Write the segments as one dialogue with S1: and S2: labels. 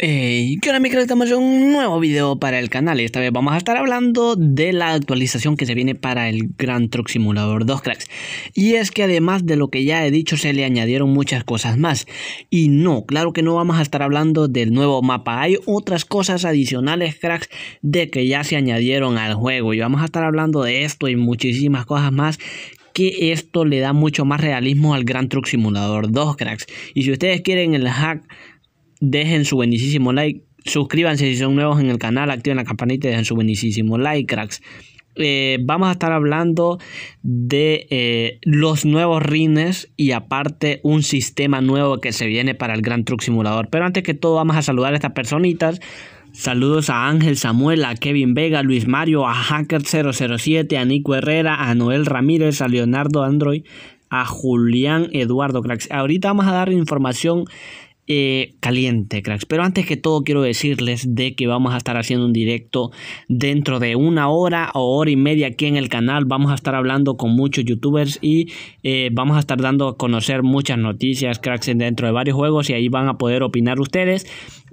S1: Hey, ¿qué onda cracks? Estamos en un nuevo video para el canal esta vez vamos a estar hablando de la actualización que se viene para el Gran Truck Simulador 2 Cracks Y es que además de lo que ya he dicho se le añadieron muchas cosas más Y no, claro que no vamos a estar hablando del nuevo mapa Hay otras cosas adicionales cracks de que ya se añadieron al juego Y vamos a estar hablando de esto y muchísimas cosas más que esto le da mucho más realismo al Gran Truck Simulador 2 cracks Y si ustedes quieren el hack dejen su buenísimo like, suscríbanse si son nuevos en el canal, activen la campanita y dejen su buenísimo like, cracks. Eh, vamos a estar hablando de eh, los nuevos rines y aparte un sistema nuevo que se viene para el Gran Truck Simulador. Pero antes que todo vamos a saludar a estas personitas. Saludos a Ángel Samuel, a Kevin Vega, Luis Mario, a Hacker007, a Nico Herrera, a Noel Ramírez, a Leonardo Android, a Julián Eduardo Cracks. Ahorita vamos a dar información eh, caliente, cracks. Pero antes que todo quiero decirles de que vamos a estar haciendo un directo dentro de una hora o hora y media aquí en el canal. Vamos a estar hablando con muchos youtubers y eh, vamos a estar dando a conocer muchas noticias, cracks, dentro de varios juegos y ahí van a poder opinar ustedes.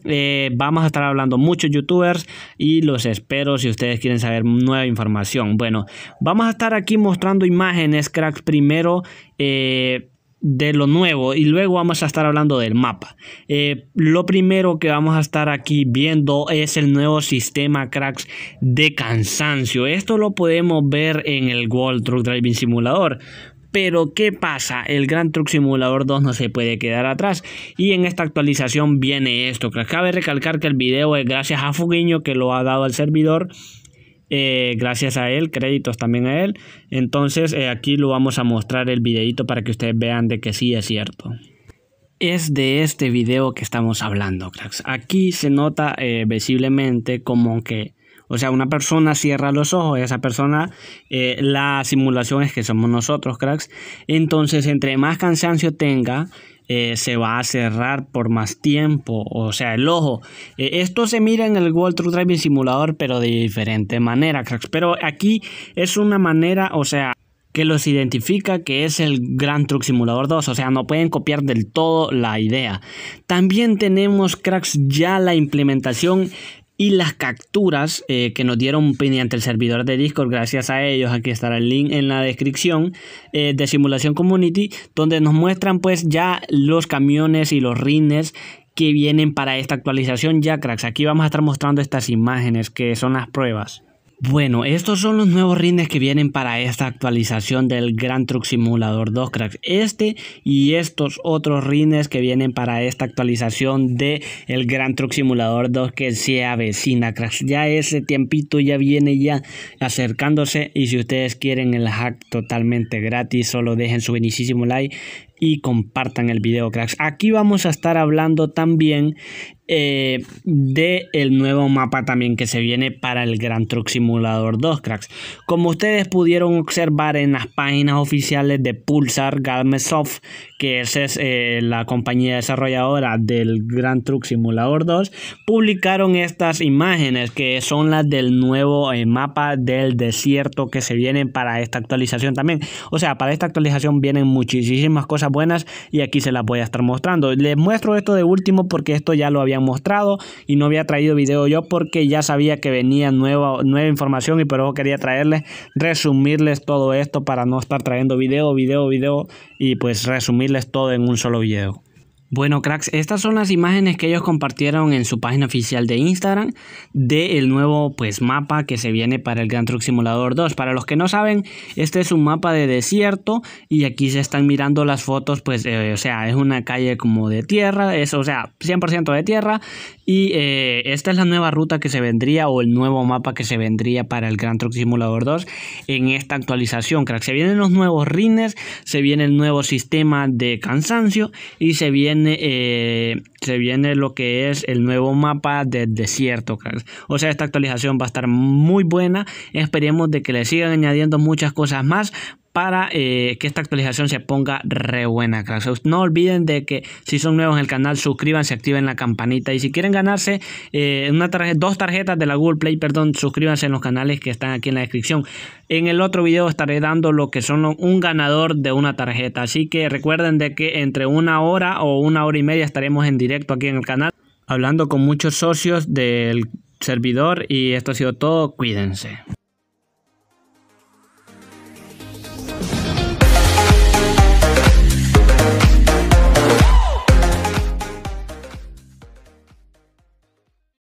S1: Eh, vamos a estar hablando muchos youtubers y los espero si ustedes quieren saber nueva información. Bueno, vamos a estar aquí mostrando imágenes, cracks, primero. Eh, de lo nuevo y luego vamos a estar hablando del mapa. Eh, lo primero que vamos a estar aquí viendo es el nuevo sistema cracks de cansancio. Esto lo podemos ver en el World Truck Driving simulador Pero ¿qué pasa? El Gran Truck Simulador 2 no se puede quedar atrás y en esta actualización viene esto. Cabe recalcar que el video es gracias a Fuguiño que lo ha dado al servidor eh, gracias a él, créditos también a él. Entonces eh, aquí lo vamos a mostrar el videito para que ustedes vean de que sí es cierto. Es de este video que estamos hablando, cracks. Aquí se nota eh, visiblemente como que, o sea, una persona cierra los ojos, esa persona, la simulación es que somos nosotros, cracks. Entonces, entre más cansancio tenga, eh, se va a cerrar por más tiempo. O sea, el ojo. Eh, esto se mira en el World True Driving Simulator, pero de diferente manera, cracks. Pero aquí es una manera, o sea, que los identifica que es el Grand Truck Simulator 2, o sea, no pueden copiar del todo la idea. También tenemos cracks ya la implementación y las capturas eh, que nos dieron mediante el servidor de Discord, gracias a ellos, aquí estará el link en la descripción eh, de Simulación Community, donde nos muestran pues ya los camiones y los rines que vienen para esta actualización ya cracks. Aquí vamos a estar mostrando estas imágenes que son las pruebas. Bueno, estos son los nuevos rines que vienen para esta actualización del Gran Truck Simulador 2 Cracks. Este y estos otros rines que vienen para esta actualización del el Gran Truck Simulador 2 que se avecina Cracks. Ya ese tiempito ya viene ya acercándose y si ustedes quieren el hack totalmente gratis, solo dejen su benicísimo like y compartan el video cracks. Aquí vamos a estar hablando también eh, de el nuevo mapa también que se viene para el Gran Truck Simulator 2 cracks. Como ustedes pudieron observar en las páginas oficiales de Pulsar Gamesoft que esa es eh, la compañía desarrolladora del Gran Truck Simulator 2, publicaron estas imágenes que son las del nuevo eh, mapa del desierto que se viene para esta actualización también. O sea, para esta actualización vienen muchísimas cosas buenas y aquí se las voy a estar mostrando. Les muestro esto de último porque esto ya lo había mostrado y no había traído video yo porque ya sabía que venía nueva, nueva información y por eso quería traerles, resumirles todo esto para no estar trayendo video, video, video y pues resumirles todo en un solo video. Bueno, cracks, estas son las imágenes que ellos compartieron en su página oficial de Instagram del el nuevo pues, mapa que se viene para el Gran Truck Simulator 2. Para los que no saben, este es un mapa de desierto y aquí se están mirando las fotos, pues, eh, o sea, es una calle como de tierra, eso o sea, 100% de tierra y eh, esta es la nueva ruta que se vendría o el nuevo mapa que se vendría para el Gran Truck Simulator 2 en esta actualización, cracks. Se vienen los nuevos rines, se viene el nuevo sistema de cansancio y se viene eh, se viene lo que es el nuevo mapa del desierto. O sea, esta actualización va a estar muy buena. Esperemos de que le sigan añadiendo muchas cosas más para eh, que esta actualización se ponga re buena, No olviden de que si son nuevos en el canal, suscríbanse, activen la campanita. Y si quieren ganarse eh, una dos tarjetas de la Google Play, perdón, suscríbanse en los canales que están aquí en la descripción. En el otro video estaré dando lo que son un ganador de una tarjeta. Así que recuerden de que entre una hora o una hora y media estaremos en directo aquí en el canal. Hablando con muchos socios del servidor y esto ha sido todo. Cuídense.